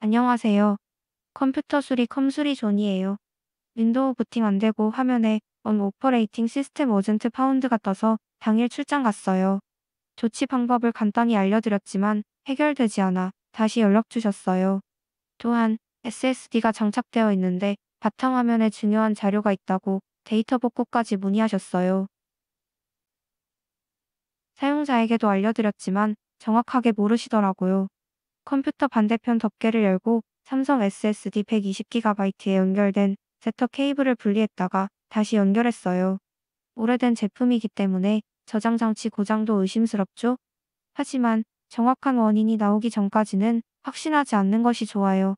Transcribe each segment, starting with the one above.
안녕하세요. 컴퓨터 수리 컴수리 존이에요. 윈도우 부팅 안되고 화면에 언 오퍼레이팅 시스템 어젠트 파운드가 떠서 당일 출장 갔어요. 조치 방법을 간단히 알려드렸지만 해결되지 않아 다시 연락 주셨어요. 또한 SSD가 장착되어 있는데 바탕화면에 중요한 자료가 있다고 데이터 복구까지 문의하셨어요. 사용자에게도 알려드렸지만 정확하게 모르시더라고요. 컴퓨터 반대편 덮개를 열고 삼성 SSD 120GB에 연결된 제터 케이블을 분리했다가 다시 연결했어요. 오래된 제품이기 때문에 저장 장치 고장도 의심스럽죠? 하지만 정확한 원인이 나오기 전까지는 확신하지 않는 것이 좋아요.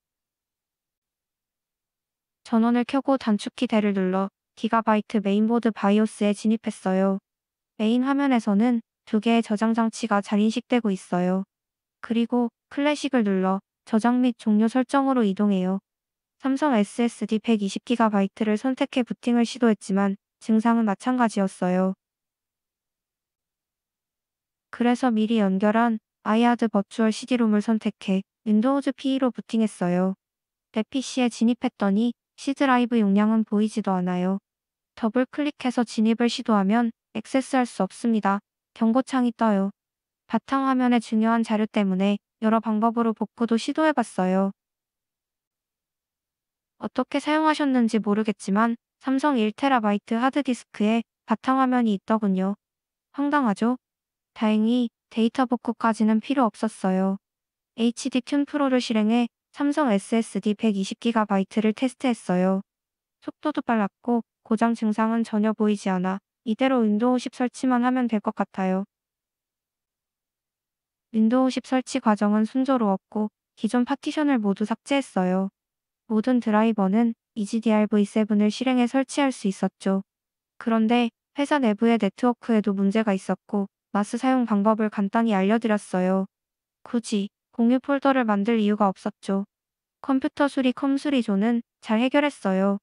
전원을 켜고 단축키대를 눌러 기가바이트 메인보드 바이오스에 진입했어요. 메인 화면에서는 두 개의 저장 장치가 잘 인식되고 있어요. 그리고 클래식을 눌러 저장 및 종료 설정으로 이동해요. 삼성 SSD 120GB를 선택해 부팅을 시도했지만 증상은 마찬가지였어요. 그래서 미리 연결한 아이하드 버추얼 CD롬을 선택해 윈도우즈 PE로 부팅했어요. 내 PC에 진입했더니 C드라이브 용량은 보이지도 않아요. 더블 클릭해서 진입을 시도하면 액세스할 수 없습니다. 경고창이 떠요. 바탕화면의 중요한 자료 때문에 여러 방법으로 복구도 시도해봤어요. 어떻게 사용하셨는지 모르겠지만 삼성 1TB 하드디스크에 바탕화면이 있더군요. 황당하죠? 다행히 데이터 복구까지는 필요 없었어요. HD 튠 프로를 실행해 삼성 SSD 120GB를 테스트했어요. 속도도 빨랐고 고장 증상은 전혀 보이지 않아 이대로 윈도우 10 설치만 하면 될 것 같아요. 윈도우10 설치 과정은 순조로웠고 기존 파티션을 모두 삭제했어요. 모든 드라이버는 EGDRv7을 실행해 설치할 수 있었죠. 그런데 회사 내부의 네트워크에도 문제가 있었고 마스 사용 방법을 간단히 알려드렸어요. 굳이 공유 폴더를 만들 이유가 없었죠. 컴퓨터 수리 컴수리조는 잘 해결했어요.